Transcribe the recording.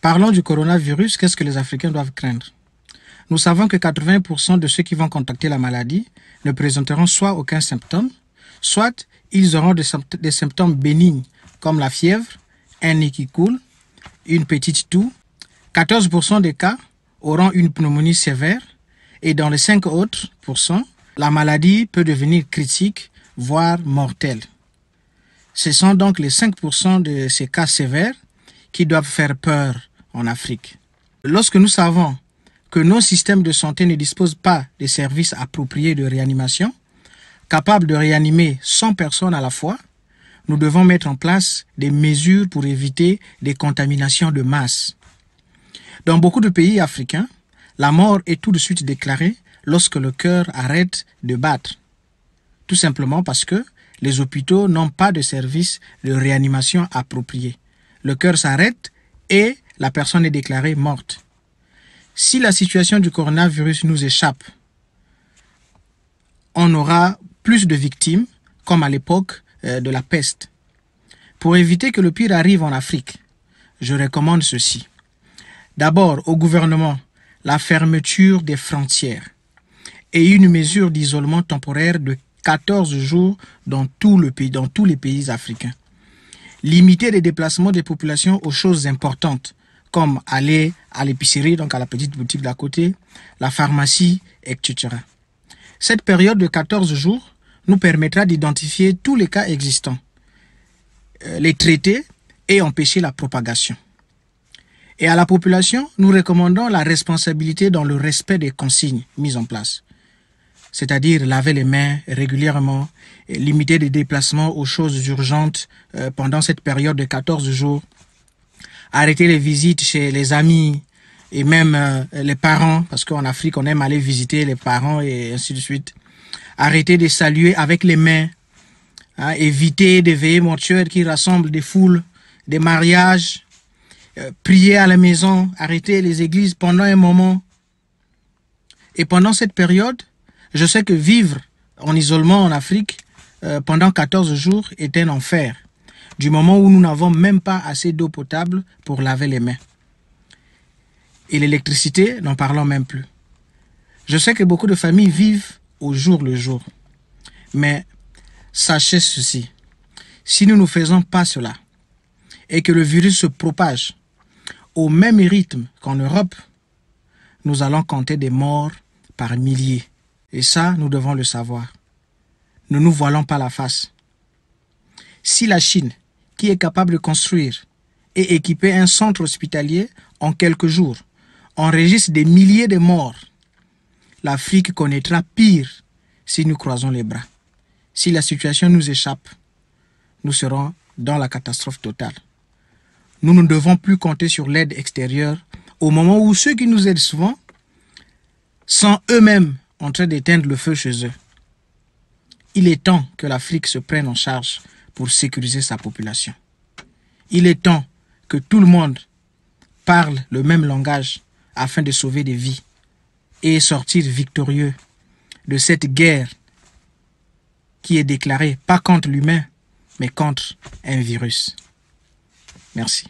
Parlons du coronavirus, qu'est-ce que les Africains doivent craindre Nous savons que 80% de ceux qui vont contacter la maladie ne présenteront soit aucun symptôme, soit ils auront des symptômes bénignes comme la fièvre, un nez qui coule, une petite toux. 14% des cas auront une pneumonie sévère et dans les 5 autres pourcents, la maladie peut devenir critique, voire mortelle. Ce sont donc les 5% de ces cas sévères qui doivent faire peur en Afrique. Lorsque nous savons que nos systèmes de santé ne disposent pas des services appropriés de réanimation, capables de réanimer 100 personnes à la fois, nous devons mettre en place des mesures pour éviter des contaminations de masse. Dans beaucoup de pays africains, la mort est tout de suite déclarée lorsque le cœur arrête de battre. Tout simplement parce que les hôpitaux n'ont pas de services de réanimation appropriés. Le cœur s'arrête et la personne est déclarée morte. Si la situation du coronavirus nous échappe, on aura plus de victimes, comme à l'époque euh, de la peste. Pour éviter que le pire arrive en Afrique, je recommande ceci. D'abord, au gouvernement, la fermeture des frontières et une mesure d'isolement temporaire de 14 jours dans, tout le pays, dans tous les pays africains. Limiter les déplacements des populations aux choses importantes, comme aller à l'épicerie, donc à la petite boutique d'à côté, la pharmacie, etc. Cette période de 14 jours nous permettra d'identifier tous les cas existants, euh, les traiter et empêcher la propagation. Et à la population, nous recommandons la responsabilité dans le respect des consignes mises en place, c'est-à-dire laver les mains régulièrement, limiter les déplacements aux choses urgentes euh, pendant cette période de 14 jours, arrêter les visites chez les amis et même euh, les parents, parce qu'en Afrique, on aime aller visiter les parents et ainsi de suite. Arrêter de saluer avec les mains. Hein, éviter des veiller mortuaires qui rassemblent des foules, des mariages. Euh, prier à la maison, arrêter les églises pendant un moment. Et pendant cette période, je sais que vivre en isolement en Afrique euh, pendant 14 jours est un enfer du moment où nous n'avons même pas assez d'eau potable pour laver les mains. Et l'électricité, n'en parlons même plus. Je sais que beaucoup de familles vivent au jour le jour. Mais sachez ceci, si nous ne faisons pas cela et que le virus se propage au même rythme qu'en Europe, nous allons compter des morts par milliers. Et ça, nous devons le savoir. Ne nous, voilons pas la face. Si la Chine qui est capable de construire et équiper un centre hospitalier en quelques jours enregistre des milliers de morts, l'Afrique connaîtra pire si nous croisons les bras. Si la situation nous échappe, nous serons dans la catastrophe totale. Nous ne devons plus compter sur l'aide extérieure au moment où ceux qui nous aident souvent sont eux-mêmes en train d'éteindre le feu chez eux. Il est temps que l'Afrique se prenne en charge pour sécuriser sa population. Il est temps que tout le monde parle le même langage afin de sauver des vies et sortir victorieux de cette guerre qui est déclarée pas contre l'humain, mais contre un virus. Merci.